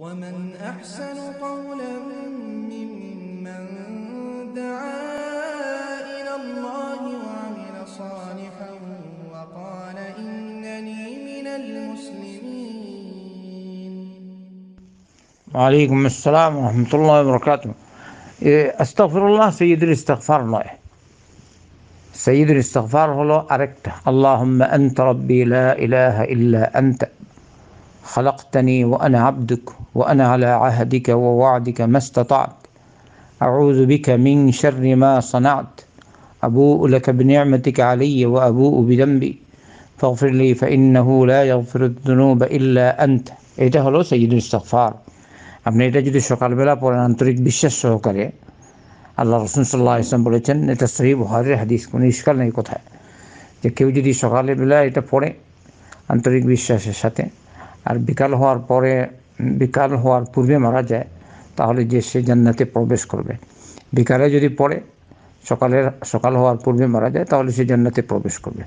ومن أحسن قولا ممن دعا إلى الله وعمل صالحا وقال إنني من المسلمين وعليكم السلام ورحمة الله وبركاته إيه، استغفر الله سيد الاستغفار الله سيد الاستغفار هو أركته اللهم أنت ربي لا إله إلا أنت خلقتني وأنا عبدك وأنا على عهدك ووعدك ما استطعت أعوذ بك من شر ما صنعت أبوء لك بنعمتك علي وأبوء بذنبي فاغفر لي فإنه لا يغفر الذنوب إلا أنت এটা হলো সৈয়দ ইস্তফার আপনি এটা যদি সকালবেলা পড়েন আন্তরিক বিশ্বাস সহকারে আল্লাহ রসুন সাল্লাহ ইসলাম বলেছেন এটা শ্রী বহারের হাদিস কোনো ইস্কাল নেই কোথায় যে কেউ যদি সকালবেলা এটা পড়ে আন্তরিক বিশ্বাসের সাথে আর বিকাল হওয়ার পরে বিকাল হওয়ার পূর্বে মারা যায় তাহলে যে সে জান্নাতে প্রবেশ করবে বিকালে যদি পড়ে সকালের সকাল হওয়ার পূর্বে মারা যায় তাহলে সে জান্নাতে প্রবেশ করবে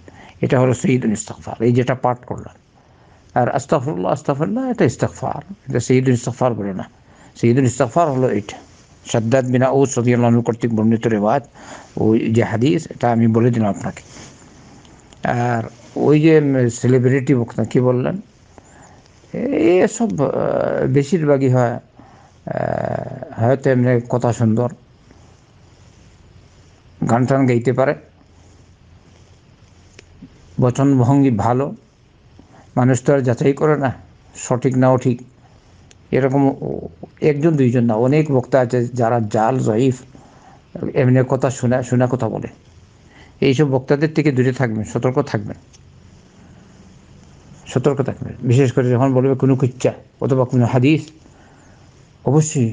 এটা হলো সঈদুল ইস্তফার এই যেটা পাঠ করলাম আর আস্তাফরুল্লাহ আস্তাফুল্লাহ এটা ইস্তফার এটা সঈদুল ইস্তফার বলে না সঈদুল ইস্তফার হলো এটা সাদ্দাত বিনা ও সদিয়াল কর্তৃক বর্ণিত রেবাদ ওই যে হাদিস এটা আমি বলে দিলাম আপনাকে আর ওই যে সেলিব্রিটি বক্তা কী বললেন এসব বেশিরভাগই হয় হয়তো এমনি কথা সুন্দর গান টান গাইতে পারে বচন ভঙ্গি ভালো মানুষ তো আর যাচাই করে না সঠিক নাও ঠিক এরকম একজন দুইজন না অনেক বক্তা আছে যারা জাল জয়ীফ এমনি কথা শোনা শোনা কথা বলে এইসব বক্তাদের থেকে দূরে থাকবেন সতর্ক থাকবেন সতর্ক থাকবেন বিশেষ করে যখন বলবে কোনো কুচ্চা অথবা কোনো হাদিস অবশ্যই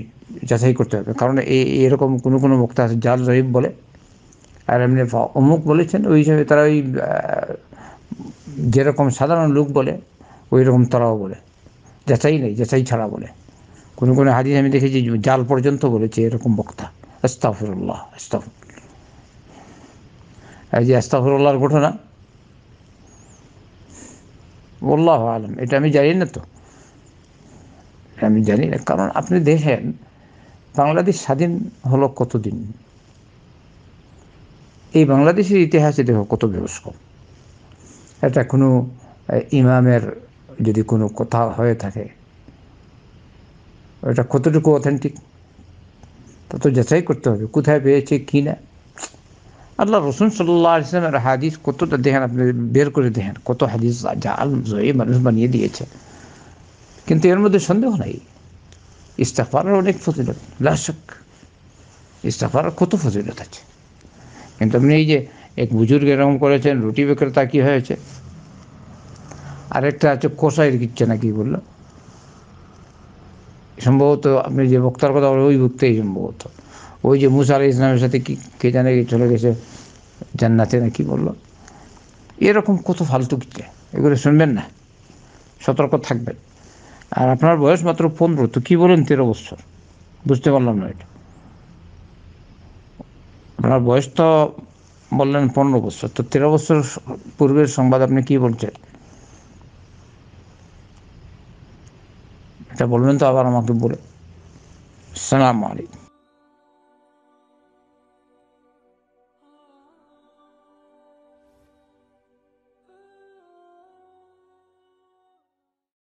যাচাই করতে হবে কারণ এই এরকম কোনো কোনো বক্তা আছে জাল রহিব বলে আর এমনি অমুক বলেছেন ওই হিসাবে তারা ওই যেরকম সাধারণ লোক বলে ওই রকম তারাও বলে যাচাই নেই যাচাই ছাড়া বলে কোনো কোনো হাদিস আমি দেখেছি জাল পর্যন্ত বলেছে এরকম বক্তা আস্তাফরুল্লাহ আস্তাফর এই যে আস্তাফরুল্লাহর ঘটনা আল্লাহ আলম এটা আমি জানি না তো আমি জানি না কারণ আপনি দেখেন বাংলাদেশ স্বাধীন হলো কতদিন এই বাংলাদেশের ইতিহাসে দেখো কত বয়স্ক এটা কোনো ইমামের যদি কোনো কথা হয়ে থাকে এটা কতটুকু অথেন্টিক তত যাচাই করতে হবে কোথায় পেয়েছে কি না আল্লাহ রসুন সাল্লাহ ইসলামের হাদিস কতটা দেখেন আপনি বের করে দেখেন কত হাদিস জাল জয়ী মানুষ বানিয়ে দিয়েছে কিন্তু এর মধ্যে সন্দেহ নাই ইস্তাফারের অনেক ফজিলত লাশক ইস্তাফারের কত ফজিলত আছে কিন্তু আপনি এই যে এক বুজুর্গ এরকম করেছেন রুটি বিক্রেতা কী হয়েছে আরেকটা আছে কষাই কিচ্ছে নাকি বললো সম্ভবত আপনি যে বক্তার কথা বলেন ওই বক্তাই সম্ভবত ওই যে মুসা আলি ইসলামের সাথে কি কে জানে চলে গেছে জান্নাতে না কি বললো এরকম কত ফালতু কিছু এগুলো শুনবেন না সতর্ক থাকবেন আর আপনার বয়স মাত্র পনেরো তো কী বলেন তেরো বছর বুঝতে পারলাম না এটা আপনার বয়স তো বললেন পনেরো বছর তো তেরো বছর পূর্বের সংবাদ আপনি কি বলছেন এটা বলবেন তো আবার আমাকে বলে সালাম আলাইকুম